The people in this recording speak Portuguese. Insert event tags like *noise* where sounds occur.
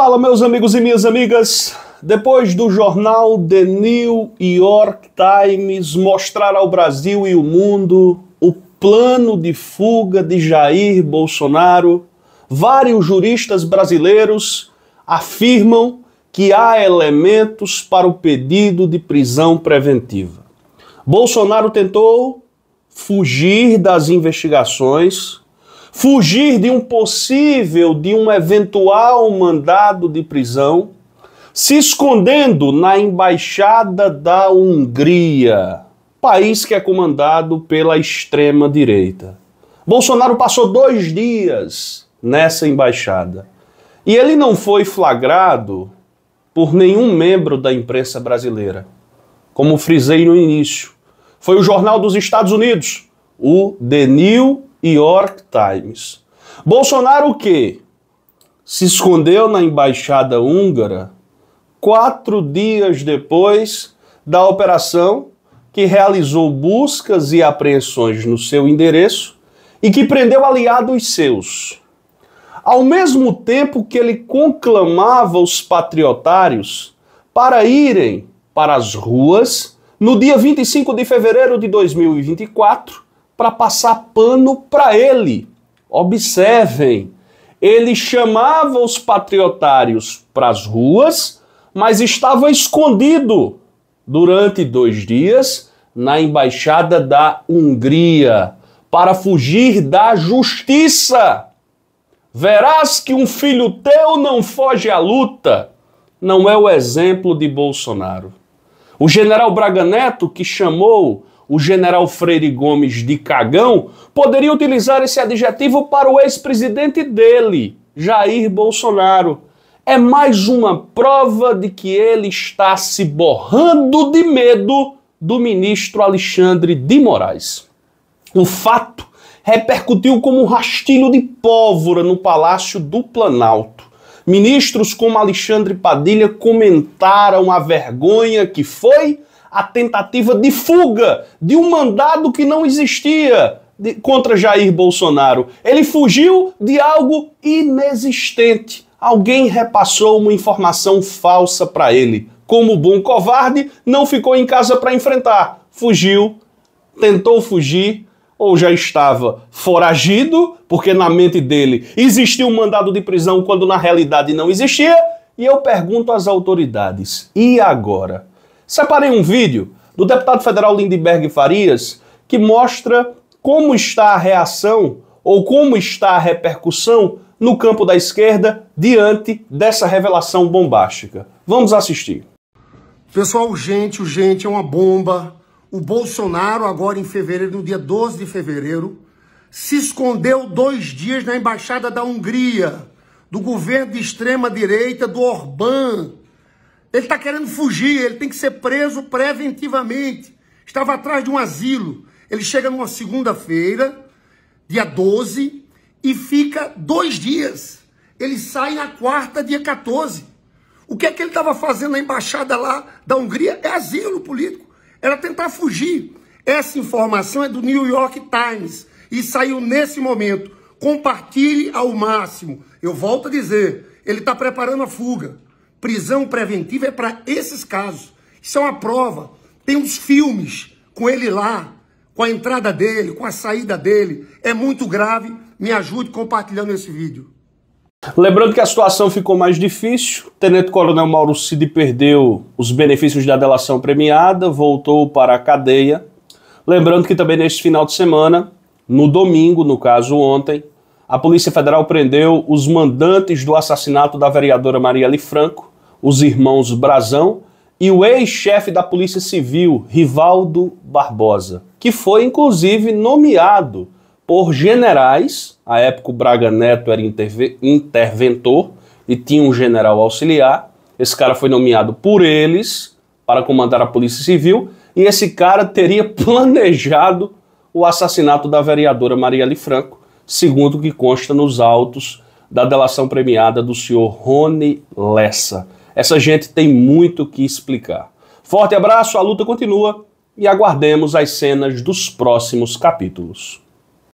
Fala, meus amigos e minhas amigas. Depois do jornal The New York Times mostrar ao Brasil e o mundo o plano de fuga de Jair Bolsonaro, vários juristas brasileiros afirmam que há elementos para o pedido de prisão preventiva. Bolsonaro tentou fugir das investigações fugir de um possível, de um eventual mandado de prisão, se escondendo na embaixada da Hungria, país que é comandado pela extrema-direita. Bolsonaro passou dois dias nessa embaixada e ele não foi flagrado por nenhum membro da imprensa brasileira. Como frisei no início, foi o Jornal dos Estados Unidos, o The New York Times. Bolsonaro o quê? Se escondeu na embaixada húngara quatro dias depois da operação que realizou buscas e apreensões no seu endereço e que prendeu aliados seus. Ao mesmo tempo que ele conclamava os patriotários para irem para as ruas no dia 25 de fevereiro de 2024 para passar pano para ele. Observem, ele chamava os patriotários para as ruas, mas estava escondido durante dois dias na embaixada da Hungria para fugir da justiça. Verás que um filho teu não foge à luta. Não é o exemplo de Bolsonaro. O general Braga Neto, que chamou o general Freire Gomes de Cagão, poderia utilizar esse adjetivo para o ex-presidente dele, Jair Bolsonaro. É mais uma prova de que ele está se borrando de medo do ministro Alexandre de Moraes. O fato repercutiu como um rastilho de pólvora no Palácio do Planalto. Ministros como Alexandre Padilha comentaram a vergonha que foi a tentativa de fuga de um mandado que não existia de, contra Jair Bolsonaro. Ele fugiu de algo inexistente. Alguém repassou uma informação falsa para ele. Como bom covarde, não ficou em casa para enfrentar. Fugiu, tentou fugir, ou já estava foragido, porque na mente dele existia um mandado de prisão quando na realidade não existia. E eu pergunto às autoridades: e agora? Separei um vídeo do deputado federal Lindbergh Farias que mostra como está a reação ou como está a repercussão no campo da esquerda diante dessa revelação bombástica. Vamos assistir. Pessoal, urgente, urgente, é uma bomba. O Bolsonaro, agora em fevereiro, no dia 12 de fevereiro, se escondeu dois dias na embaixada da Hungria, do governo de extrema-direita, do Orbán, ele está querendo fugir, ele tem que ser preso preventivamente. Estava atrás de um asilo. Ele chega numa segunda-feira, dia 12, e fica dois dias. Ele sai na quarta, dia 14. O que é que ele estava fazendo na embaixada lá da Hungria? É asilo político. Era tentar fugir. Essa informação é do New York Times e saiu nesse momento. Compartilhe ao máximo. Eu volto a dizer, ele está preparando a fuga. Prisão preventiva é para esses casos. Isso é uma prova. Tem uns filmes com ele lá, com a entrada dele, com a saída dele. É muito grave. Me ajude compartilhando esse vídeo. Lembrando que a situação ficou mais difícil, Tenente Coronel Mauro Cid perdeu os benefícios da delação premiada, voltou para a cadeia. Lembrando que também neste final de semana, no domingo, no caso ontem, a Polícia Federal prendeu os mandantes do assassinato da vereadora Marielle Franco, os irmãos Brazão, e o ex-chefe da Polícia Civil, Rivaldo Barbosa, que foi inclusive nomeado por generais, à época o Braga Neto era interventor e tinha um general auxiliar. Esse cara foi nomeado por eles para comandar a Polícia Civil e esse cara teria *laughs* planejado o assassinato da vereadora Marielle Franco, segundo o que consta nos autos da delação premiada do senhor Rony Lessa. Essa gente tem muito que explicar. Forte abraço, a luta continua e aguardemos as cenas dos próximos capítulos.